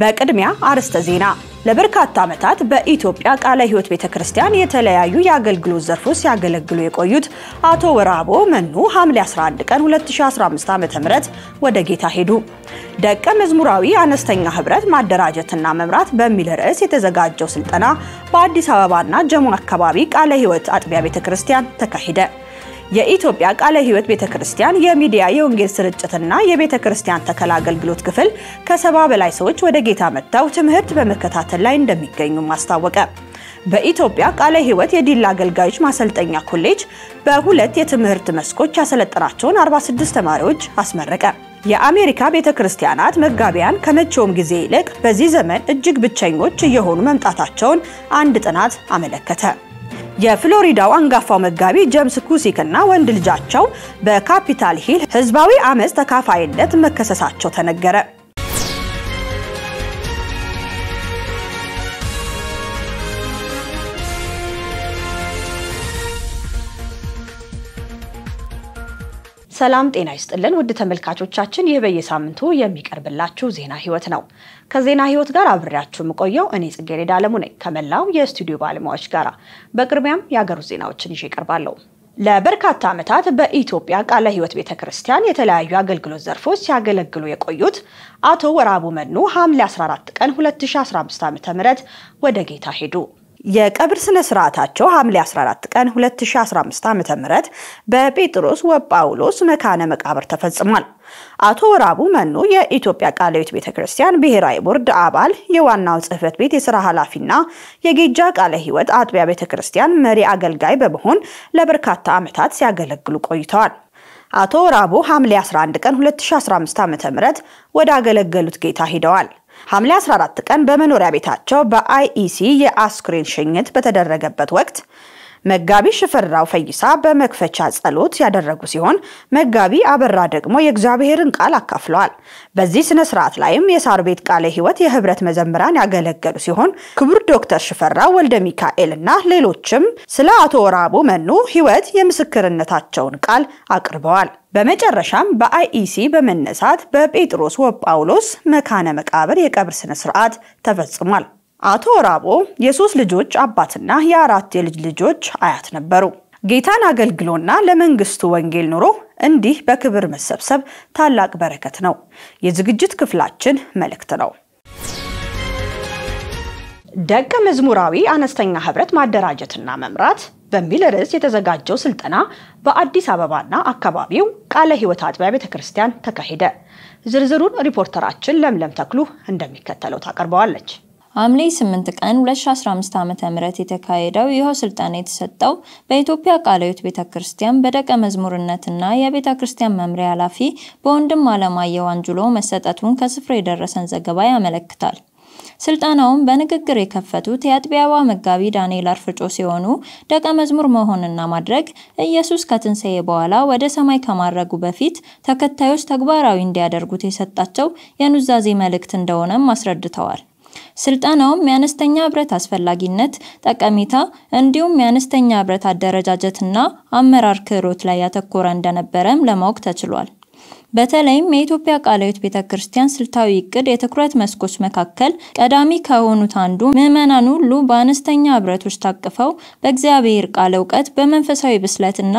በቅድሚያ አርዕስተ ዜና። ለበርካታ ዓመታት በኢትዮጵያ ቃለ ሕይወት ቤተ ክርስቲያን የተለያዩ የአገልግሎት ዘርፎች ሲያገለግሉ የቆዩት አቶ ወራቦ መኑ ሐምሌ 11 ቀን 2015 ዓ.ም ወደ ጌታ ሄዱ። ደቀ መዝሙራዊ አነስተኛ ህብረት ማደራጀትና መምራት በሚል ርዕስ የተዘጋጀው ስልጠና በአዲስ አበባና ጀሞ አካባቢ ቃለ ሕይወት አጥቢያ ቤተ ክርስቲያን ተካሄደ። የኢትዮጵያ ቃለ ሕይወት ቤተክርስቲያን የሚዲያ የወንጌል ስርጭትና የቤተክርስቲያን ተከላ አገልግሎት ክፍል ከሰባ በላይ ሰዎች ወደ ጌታ መጥተው ትምህርት በመከታተል ላይ እንደሚገኙም አስታወቀ። በኢትዮጵያ ቃለ ሕይወት የዲላ አገልጋዮች ማሰልጠኛ ኮሌጅ በሁለት የትምህርት መስኮች ያሰለጠናቸውን 46 ተማሪዎች አስመረቀ። የአሜሪካ ቤተ ክርስቲያናት መጋቢያን ከመቼውም ጊዜ ይልቅ በዚህ ዘመን እጅግ ብቸኞች እየሆኑ መምጣታቸውን አንድ ጥናት አመለከተ። የፍሎሪዳው አንጋፋው መጋቢ ጄምስ ኩሲክ እና ወንድ ልጃቸው በካፒታል ሂል ህዝባዊ አመፅ ተካፋይነት መከሰሳቸው ተነገረ። ሰላም ጤና ይስጥልን ውድ ተመልካቾቻችን፣ ይህ በየሳምንቱ የሚቀርብላችሁ ዜና ህይወት ነው። ከዜና ህይወት ጋር አብሬያችሁ የምቆየው እኔ ጽጌረዳ አለሙ ነኝ ከመላው የስቱዲዮ ባለሙያዎች ጋር። በቅድሚያም የአገሩ ውስጥ ዜናዎችን ይዤ እቀርባለሁ። ለበርካታ ዓመታት በኢትዮጵያ ቃለ ህይወት ቤተ ክርስቲያን የተለያዩ አገልግሎት ዘርፎች ሲያገለግሉ የቆዩት አቶ ወራቡ መኑ ሐምሌ 14 ቀን 2015 ዓ.ም ወደ ጌታ ሄዱ። የቀብር ስነ ስርዓታቸው ሐምሌ 14 ቀን 2015 ዓ.ም በጴጥሮስ ወጳውሎስ መካነ መቃብር ተፈጽሟል። አቶ ወራቡ መኖ የኢትዮጵያ ቃለ ሕይወት ቤተክርስቲያን ብሔራዊ ቦርድ አባል፣ የዋናው ጽህፈት ቤት የሥራ ኃላፊና የጌጃ ቃለ ሕይወት አጥቢያ ቤተክርስቲያን መሪ አገልጋይ በመሆን ለበርካታ ዓመታት ሲያገለግሉ ቆይተዋል። አቶ ወራቡ ሐምሌ 11 ቀን 2015 ዓ.ም ወደ አገለገሉት ጌታ ሂደዋል። ሐምሌ 14 ቀን በመኖሪያ ቤታቸው በአይኢሲ የአስክሬን ሽኝት በተደረገበት ወቅት መጋቢ ሽፈራው ፈይሳ በመክፈቻ ጸሎት ያደረጉ ሲሆን መጋቢ አበራ ደግሞ የእግዚአብሔርን ቃል አካፍለዋል። በዚህ ስነ ስርዓት ላይም የሳር ቤት ቃለ ሕይወት የህብረት መዘምራን ያገለገሉ ሲሆን ክቡር ዶክተር ሽፈራው ወልደ ሚካኤል እና ሌሎችም ስለ አቶ ወራቡ መኑ ሕይወት የምስክርነታቸውን ቃል አቅርበዋል። በመጨረሻም በአይኢሲ በመነሳት በጴጥሮስ ወጳውሎስ መካነ መቃብር የቀብር ስነ ስርዓት ተፈጽሟል። አቶ ራቦ የሶስት ልጆች አባትና የአራት የልጅ ልጆች አያት ነበሩ። ጌታን አገልግሎና ለመንግስቱ ወንጌል ኑሮ እንዲህ በክብር መሰብሰብ ታላቅ በረከት ነው። የዝግጅት ክፍላችን መልእክት ነው። ደቀ መዝሙራዊ አነስተኛ ህብረት ማደራጀትና መምራት በሚል ርዕስ የተዘጋጀው ስልጠና በአዲስ አበባና አካባቢው ቃለ ህይወት አጥቢያ ቤተ ክርስቲያን ተካሄደ። ዝርዝሩን ሪፖርተራችን ለምለም ተክሉ እንደሚከተለው ታቀርበዋለች። ሐምሌ 8 ቀን 2015 ዓ.ም የተካሄደው ይኸው ስልጠና የተሰጠው በኢትዮጵያ ቃለ ሕይወት ቤተ ክርስቲያን በደቀ መዝሙርነትና የቤተ ክርስቲያን መምሪያ ኃላፊ በወንድም አለማየሁ አንጅሎ መሰጠቱን ከስፍራ የደረሰን ዘገባ ያመለክታል። ስልጠናውን በንግግር የከፈቱት የአጥቢያዋ መጋቢ ዳንኤል አርፍጮ ሲሆኑ ደቀ መዝሙር መሆንና ማድረግ ኢየሱስ ከትንሣኤ በኋላ ወደ ሰማይ ከማረጉ በፊት ተከታዮች ተግባራዊ እንዲያደርጉት የሰጣቸው የኑዛዜ መልእክት እንደሆነም አስረድተዋል። ስልጠናውም የአነስተኛ ህብረት አስፈላጊነት፣ ጠቀሜታ እንዲሁም የአነስተኛ ህብረት አደረጃጀትና አመራር ክህሎት ላይ ያተኮረ እንደነበረም ለማወቅ ተችሏል። በተለይም የኢትዮጵያ ቃለ ሕይወት ቤተ ክርስቲያን ስልታዊ እቅድ የትኩረት መስኮች መካከል ቀዳሚ ከሆኑት አንዱ ምዕመናን ሁሉ በአነስተኛ ህብረቶች ታቅፈው በእግዚአብሔር ቃል እውቀት በመንፈሳዊ ብስለትና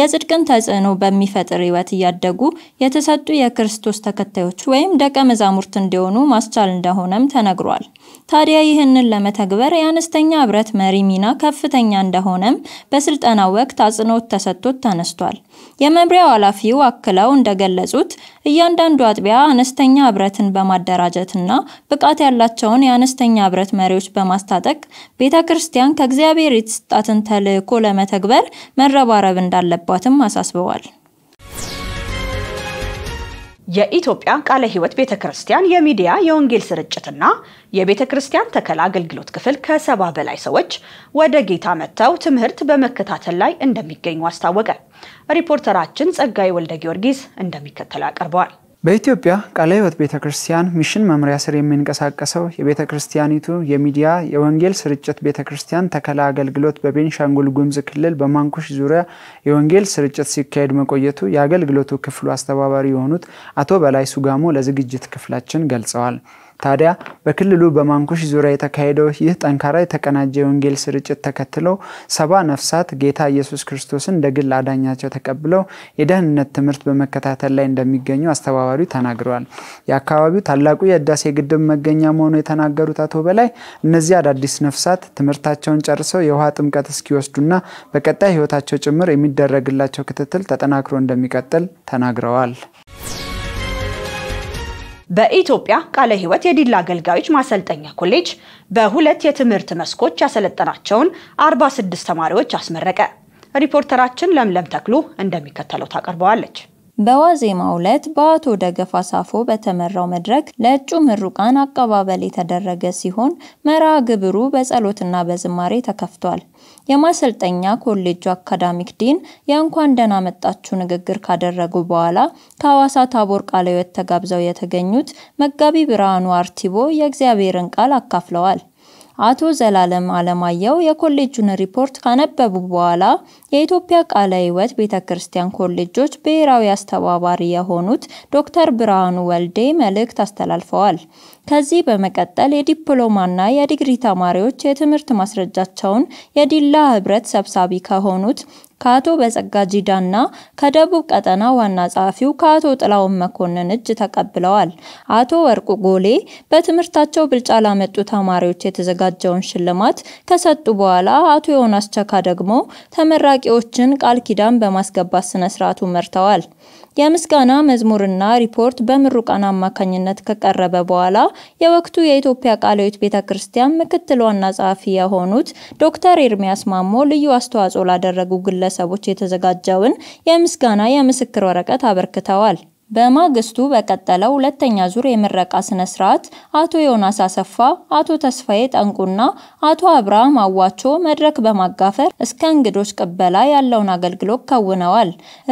የጽድቅን ተጽዕኖ በሚፈጥር ህይወት እያደጉ የተሰጡ የክርስቶስ ተከታዮች ወይም ደቀ መዛሙርት እንዲሆኑ ማስቻል እንደሆነም ተነግሯል። ታዲያ ይህንን ለመተግበር የአነስተኛ ህብረት መሪ ሚና ከፍተኛ እንደሆነም በስልጠናው ወቅት አጽንኦት ተሰጥቶት ተነስቷል። የመምሪያው ኃላፊው አክለው እንደገለጹት እያንዳንዱ አጥቢያ አነስተኛ ህብረትን በማደራጀትና ብቃት ያላቸውን የአነስተኛ ህብረት መሪዎች በማስታጠቅ ቤተ ክርስቲያን ከእግዚአብሔር የተሰጣትን ተልዕኮ ለመተግበር መረባረብ እንዳለባትም አሳስበዋል። የኢትዮጵያ ቃለ ሕይወት ቤተ ክርስቲያን የሚዲያ የወንጌል ስርጭትና የቤተ ክርስቲያን ተከላ አገልግሎት ክፍል ከሰባ በላይ ሰዎች ወደ ጌታ መጥተው ትምህርት በመከታተል ላይ እንደሚገኙ አስታወቀ። ሪፖርተራችን ጸጋዬ ወልደ ጊዮርጊስ እንደሚከተል ያቀርበዋል። በኢትዮጵያ ቃለ ሕይወት ቤተ ክርስቲያን ሚሽን መምሪያ ስር የሚንቀሳቀሰው የቤተ ክርስቲያኒቱ የሚዲያ የወንጌል ስርጭት ቤተ ክርስቲያን ተከላ አገልግሎት በቤንሻንጉል ጉምዝ ክልል በማንኩሽ ዙሪያ የወንጌል ስርጭት ሲካሄድ መቆየቱ የአገልግሎቱ ክፍሉ አስተባባሪ የሆኑት አቶ በላይ ሱጋሞ ለዝግጅት ክፍላችን ገልጸዋል። ታዲያ በክልሉ በማንኩሽ ዙሪያ የተካሄደው ይህ ጠንካራ የተቀናጀ የወንጌል ስርጭት ተከትለው ሰባ ነፍሳት ጌታ ኢየሱስ ክርስቶስን እንደ ግል አዳኛቸው ተቀብለው የደህንነት ትምህርት በመከታተል ላይ እንደሚገኙ አስተባባሪው ተናግረዋል። የአካባቢው ታላቁ የህዳሴ ግድብ መገኛ መሆኑ የተናገሩት አቶ በላይ እነዚህ አዳዲስ ነፍሳት ትምህርታቸውን ጨርሰው የውሃ ጥምቀት እስኪወስዱና በቀጣይ ህይወታቸው ጭምር የሚደረግላቸው ክትትል ተጠናክሮ እንደሚቀጥል ተናግረዋል። በኢትዮጵያ ቃለ ሕይወት የዲላ አገልጋዮች ማሰልጠኛ ኮሌጅ በሁለት የትምህርት መስኮች ያሰለጠናቸውን 46 ተማሪዎች አስመረቀ። ሪፖርተራችን ለምለም ተክሉ እንደሚከተለው ታቀርበዋለች። በዋዜማው ዕለት በአቶ ደገፋ ሳፎ በተመራው መድረክ ለእጩ ምሩቃን አቀባበል የተደረገ ሲሆን መርሃ ግብሩ በጸሎትና በዝማሬ ተከፍቷል። የማሰልጠኛ ኮሌጁ አካዳሚክ ዲን የእንኳን ደህና መጣችሁ ንግግር ካደረጉ በኋላ ከሐዋሳ ታቦር ቃለ ሕይወት ተጋብዘው የተገኙት መጋቢ ብርሃኑ አርቲቦ የእግዚአብሔርን ቃል አካፍለዋል። አቶ ዘላለም አለማየሁ የኮሌጁን ሪፖርት ካነበቡ በኋላ የኢትዮጵያ ቃለ ሕይወት ቤተ ክርስቲያን ኮሌጆች ብሔራዊ አስተባባሪ የሆኑት ዶክተር ብርሃኑ ወልዴ መልእክት አስተላልፈዋል። ከዚህ በመቀጠል የዲፕሎማና የዲግሪ ተማሪዎች የትምህርት ማስረጃቸውን የዲላ ህብረት ሰብሳቢ ከሆኑት ከአቶ በጸጋ ጂዳና ከደቡብ ቀጠና ዋና ጸሐፊው ከአቶ ጥላውን መኮንን እጅ ተቀብለዋል። አቶ ወርቁ ጎሌ በትምህርታቸው ብልጫ ላመጡ ተማሪዎች የተዘጋጀውን ሽልማት ከሰጡ በኋላ አቶ ዮናስ ቸካ ደግሞ ተመራቂዎችን ቃል ኪዳን በማስገባት ስነስርዓቱ መርተዋል። የምስጋና መዝሙርና ሪፖርት በምሩቃን አማካኝነት ከቀረበ በኋላ የወቅቱ የኢትዮጵያ ቃለ ሕይወት ቤተ ክርስቲያን ምክትል ዋና ጸሐፊ የሆኑት ዶክተር ኤርሚያስ ማሞ ልዩ አስተዋጽኦ ላደረጉ ግለሰቦች የተዘጋጀውን የምስጋና የምስክር ወረቀት አበርክተዋል። በማግስቱ በቀጠለው ሁለተኛ ዙር የምረቃ ስነ ስርዓት አቶ ዮናስ አሰፋ፣ አቶ ተስፋዬ ጠንቁና አቶ አብርሃም አዋቾ መድረክ በማጋፈር እስከ እንግዶች ቅበላ ያለውን አገልግሎት ከውነዋል።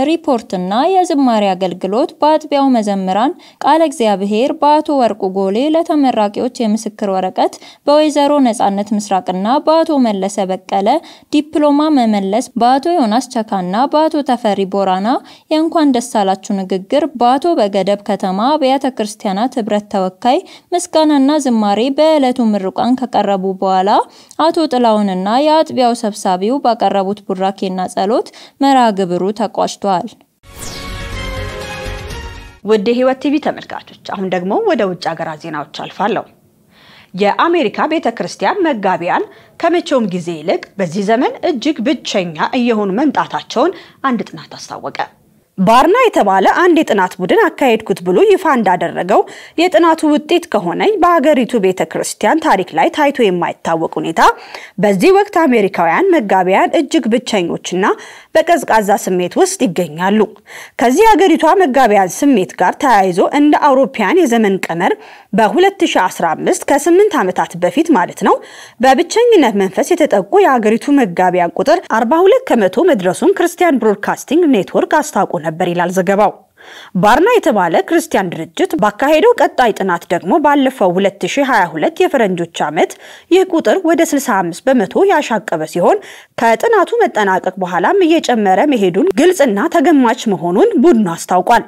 ሪፖርትና የዝማሬ አገልግሎት በአጥቢያው መዘምራን ቃለ እግዚአብሔር በአቶ ወርቁ ጎሌ ለተመራቂዎች የምስክር ወረቀት በወይዘሮ ነጻነት ምስራቅና በአቶ መለሰ በቀለ ዲፕሎማ መመለስ በአቶ ዮናስ ቸካና በአቶ ተፈሪ ቦራና የእንኳን ደስ አላችሁ ንግግር የሰዋዕቱ በገደብ ከተማ አብያተ ክርስቲያናት ህብረት ተወካይ ምስጋናና ዝማሬ በዕለቱ ምርቋን ከቀረቡ በኋላ አቶ ጥላውንና የአጥቢያው ሰብሳቢው ባቀረቡት ቡራኬና ጸሎት መርሃ ግብሩ ተቋጭቷል። ውድ ህይወት ቲቪ ተመልካቾች፣ አሁን ደግሞ ወደ ውጭ ሀገራት ዜናዎች አልፋለሁ። የአሜሪካ ቤተ ክርስቲያን መጋቢያን ከመቼውም ጊዜ ይልቅ በዚህ ዘመን እጅግ ብቸኛ እየሆኑ መምጣታቸውን አንድ ጥናት አስታወቀ። ባርና የተባለ አንድ የጥናት ቡድን አካሄድኩት ብሎ ይፋ እንዳደረገው የጥናቱ ውጤት ከሆነ በሀገሪቱ ቤተ ክርስቲያን ታሪክ ላይ ታይቶ የማይታወቅ ሁኔታ በዚህ ወቅት አሜሪካውያን መጋቢያን እጅግ ብቸኞችና በቀዝቃዛ ስሜት ውስጥ ይገኛሉ። ከዚህ ሀገሪቷ መጋቢያን ስሜት ጋር ተያይዞ እንደ አውሮፓያን የዘመን ቀመር በ2015 ከ8 ዓመታት በፊት ማለት ነው በብቸኝነት መንፈስ የተጠቁ የሀገሪቱ መጋቢያን ቁጥር 42 ከመቶ መድረሱን ክርስቲያን ብሮድካስቲንግ ኔትወርክ አስታውቆ ነበር ይላል ዘገባው። ባርና የተባለ ክርስቲያን ድርጅት ባካሄደው ቀጣይ ጥናት ደግሞ ባለፈው 2022 የፈረንጆች ዓመት ይህ ቁጥር ወደ 65 በመቶ ያሻቀበ ሲሆን ከጥናቱ መጠናቀቅ በኋላም እየጨመረ መሄዱን ግልጽና ተገማች መሆኑን ቡድኑ አስታውቋል።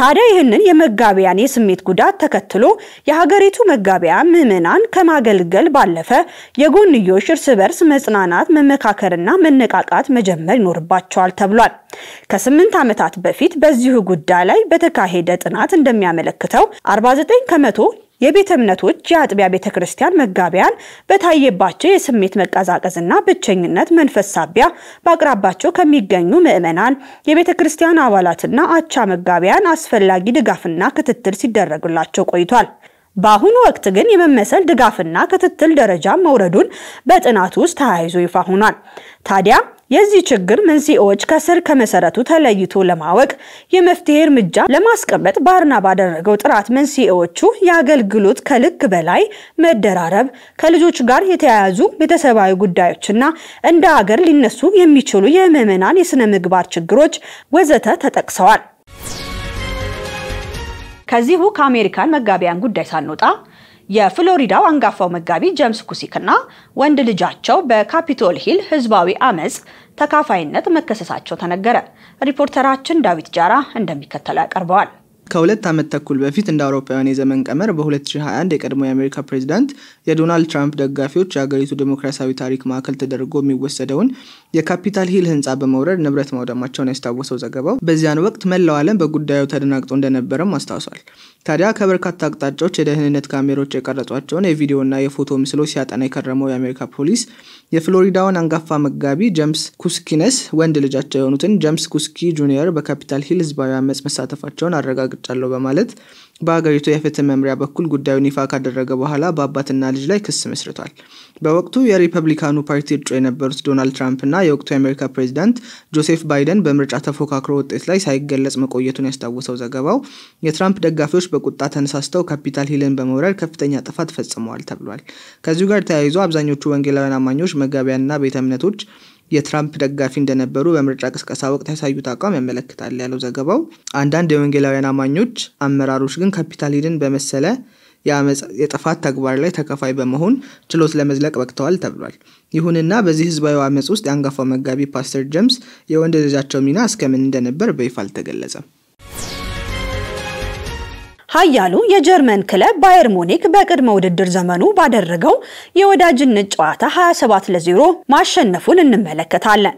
ታዲያ ይህንን የመጋቢያን የስሜት ጉዳት ተከትሎ የሀገሪቱ መጋቢያ ምዕመናን ከማገልገል ባለፈ የጎንዮሽ እርስ በርስ መጽናናት፣ መመካከርና መነቃቃት መጀመር ይኖርባቸዋል ተብሏል። ከስምንት ዓመታት በፊት በዚሁ ጉዳይ ላይ በተካሄደ ጥናት እንደሚያመለክተው 49 ከመቶ የቤተ እምነቶች የአጥቢያ ቤተ ክርስቲያን መጋቢያን በታየባቸው የስሜት መቀዛቀዝና ብቸኝነት መንፈስ ሳቢያ በአቅራባቸው ከሚገኙ ምዕመናን የቤተ ክርስቲያን አባላትና አቻ መጋቢያን አስፈላጊ ድጋፍና ክትትል ሲደረግላቸው ቆይቷል። በአሁኑ ወቅት ግን የመመሰል ድጋፍና ክትትል ደረጃ መውረዱን በጥናቱ ውስጥ ተያይዞ ይፋ ሆኗል። ታዲያ የዚህ ችግር መንስኤዎች ከስር ከመሰረቱ ተለይቶ ለማወቅ የመፍትሄ እርምጃ ለማስቀመጥ ባርና ባደረገው ጥራት መንስኤዎቹ የአገልግሎት ከልክ በላይ መደራረብ፣ ከልጆች ጋር የተያያዙ ቤተሰባዊ ጉዳዮችና እንደ አገር ሊነሱ የሚችሉ የምዕመናን የስነ ምግባር ችግሮች ወዘተ ተጠቅሰዋል። ከዚሁ ከአሜሪካን መጋቢያን ጉዳይ ሳንወጣ የፍሎሪዳው አንጋፋው መጋቢ ጀምስ ኩሲክ እና ወንድ ልጃቸው በካፒቶል ሂል ህዝባዊ አመፅ ተካፋይነት መከሰሳቸው ተነገረ። ሪፖርተራችን ዳዊት ጃራ እንደሚከተለው ያቀርበዋል። ከሁለት ዓመት ተኩል በፊት እንደ አውሮፓውያን የዘመን ቀመር በ2021 የቀድሞ የአሜሪካ ፕሬዚዳንት የዶናልድ ትራምፕ ደጋፊዎች የአገሪቱ ዴሞክራሲያዊ ታሪክ ማዕከል ተደርጎ የሚወሰደውን የካፒታል ሂል ህንፃ በመውረድ ንብረት ማውደማቸውን ያስታወሰው ዘገባው በዚያን ወቅት መላው ዓለም በጉዳዩ ተደናግጦ እንደነበረም አስታውሷል። ታዲያ ከበርካታ አቅጣጫዎች የደህንነት ካሜሮች የቀረጿቸውን የቪዲዮና የፎቶ ምስሎች ሲያጠና የከረመው የአሜሪካ ፖሊስ የፍሎሪዳውን አንጋፋ መጋቢ ጀምስ ኩስኪነስ ወንድ ልጃቸው የሆኑትን ጀምስ ኩስኪ ጁኒየር በካፒታል ሂል ህዝባዊ አመፅ መሳተፋቸውን አረጋግጧል። አረጋግጫለሁ በማለት በሀገሪቱ የፍትህ መምሪያ በኩል ጉዳዩን ይፋ ካደረገ በኋላ በአባትና ልጅ ላይ ክስ መስርቷል። በወቅቱ የሪፐብሊካኑ ፓርቲ እጩ የነበሩት ዶናልድ ትራምፕና የወቅቱ የአሜሪካ ፕሬዚዳንት ጆሴፍ ባይደን በምርጫ ተፎካክሮ ውጤት ላይ ሳይገለጽ መቆየቱን ያስታወሰው ዘገባው የትራምፕ ደጋፊዎች በቁጣ ተነሳስተው ካፒታል ሂልን በመውረድ ከፍተኛ ጥፋት ፈጽመዋል ተብሏል። ከዚሁ ጋር ተያይዞ አብዛኞቹ ወንጌላውያን አማኞች መጋቢያንና ቤተ እምነቶች የትራምፕ ደጋፊ እንደነበሩ በምርጫ ቅስቀሳ ወቅት ያሳዩት አቋም ያመለክታል ያለው ዘገባው፣ አንዳንድ የወንጌላውያን አማኞች አመራሮች ግን ካፒታል በመሰለ የጥፋት ተግባር ላይ ተከፋይ በመሆን ችሎት ለመዝለቅ በቅተዋል ተብሏል። ይሁንና በዚህ ህዝባዊ አመፅ ውስጥ የአንጋፋው መጋቢ ፓስተር ጀምስ የወንድ ልጃቸው ሚና እስከምን እንደነበር በይፋ አልተገለጸም። ኃያሉ የጀርመን ክለብ ባየር ሙኒክ በቅድመ ውድድር ዘመኑ ባደረገው የወዳጅነት ጨዋታ 27 ለ0 ማሸነፉን እንመለከታለን።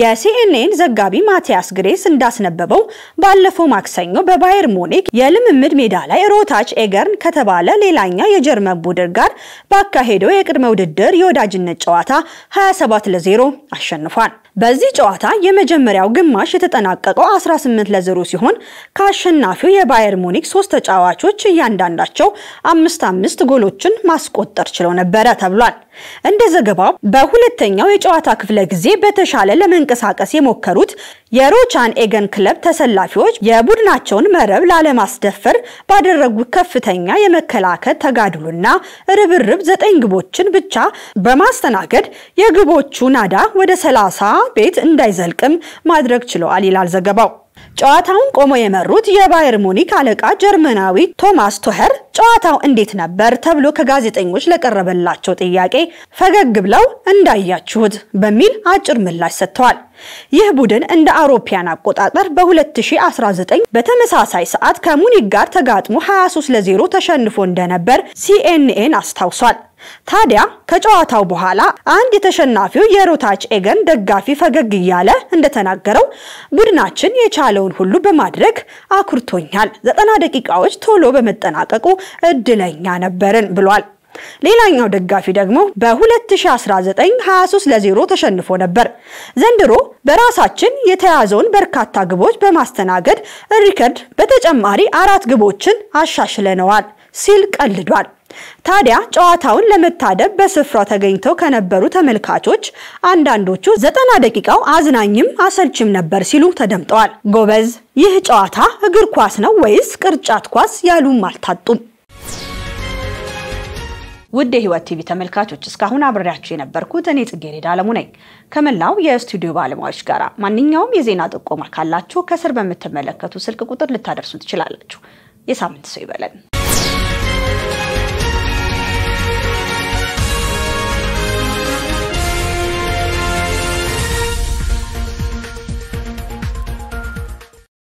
የሲኤንኤን ዘጋቢ ማቲያስ ግሬስ እንዳስነበበው ባለፈው ማክሰኞ በባየር ሙኒክ የልምምድ ሜዳ ላይ ሮታች ኤገርን ከተባለ ሌላኛ የጀርመን ቡድን ጋር ባካሄደው የቅድመ ውድድር የወዳጅነት ጨዋታ 27 ለ0 አሸንፏል። በዚህ ጨዋታ የመጀመሪያው ግማሽ የተጠናቀቀው 18 ለ0 ሲሆን ከአሸናፊው የባየር ሙኒክ ሶስት ተጫዋቾች እያንዳንዳቸው አምስት አምስት ጎሎችን ማስቆጠር ችለው ነበረ ተብሏል። እንደ ዘገባው በሁለተኛው የጨዋታ ክፍለ ጊዜ በተሻለ ለመንቀሳቀስ የሞከሩት የሮቻን ኤገን ክለብ ተሰላፊዎች የቡድናቸውን መረብ ላለማስደፈር ባደረጉት ከፍተኛ የመከላከል ተጋድሎና ርብርብ ዘጠኝ ግቦችን ብቻ በማስተናገድ የግቦቹ ናዳ ወደ ሰላሳ ቤት እንዳይዘልቅም ማድረግ ችለዋል ይላል ዘገባው። ጨዋታውን ቆሞ የመሩት የባየር ሙኒክ አለቃ ጀርመናዊ ቶማስ ቶኸር ጨዋታው እንዴት ነበር ተብሎ ከጋዜጠኞች ለቀረበላቸው ጥያቄ ፈገግ ብለው እንዳያችሁት በሚል አጭር ምላሽ ሰጥተዋል። ይህ ቡድን እንደ አውሮፓያን አቆጣጠር በ2019 በተመሳሳይ ሰዓት ከሙኒክ ጋር ተጋጥሞ 23 ለ0 ተሸንፎ እንደነበር ሲኤንኤን አስታውሷል። ታዲያ ከጨዋታው በኋላ አንድ የተሸናፊው የሮታች ኤገን ደጋፊ ፈገግ እያለ እንደተናገረው ቡድናችን የቻለውን ሁሉ በማድረግ አኩርቶኛል። ዘጠና ደቂቃዎች ቶሎ በመጠናቀቁ እድለኛ ነበርን ብሏል። ሌላኛው ደጋፊ ደግሞ በ2019 23 ለ0 ተሸንፎ ነበር። ዘንድሮ በራሳችን የተያዘውን በርካታ ግቦች በማስተናገድ ሪከርድ በተጨማሪ አራት ግቦችን አሻሽለነዋል ሲል ቀልዷል። ታዲያ ጨዋታውን ለመታደብ በስፍራው ተገኝተው ከነበሩ ተመልካቾች አንዳንዶቹ ዘጠና ደቂቃው አዝናኝም አሰልችም ነበር ሲሉ ተደምጠዋል። ጎበዝ፣ ይህ ጨዋታ እግር ኳስ ነው ወይስ ቅርጫት ኳስ ያሉም አልታጡም። ውድ የህይወት ቲቪ ተመልካቾች እስካሁን አብሬያችሁ የነበርኩት እኔ ጽጌረዳ አለሙ ነኝ። ከመላው የስቱዲዮ ባለሙያዎች ጋር ማንኛውም የዜና ጥቆማ ካላችሁ ከስር በምትመለከቱ ስልክ ቁጥር ልታደርሱን ትችላላችሁ። የሳምንት ሰው ይበለን።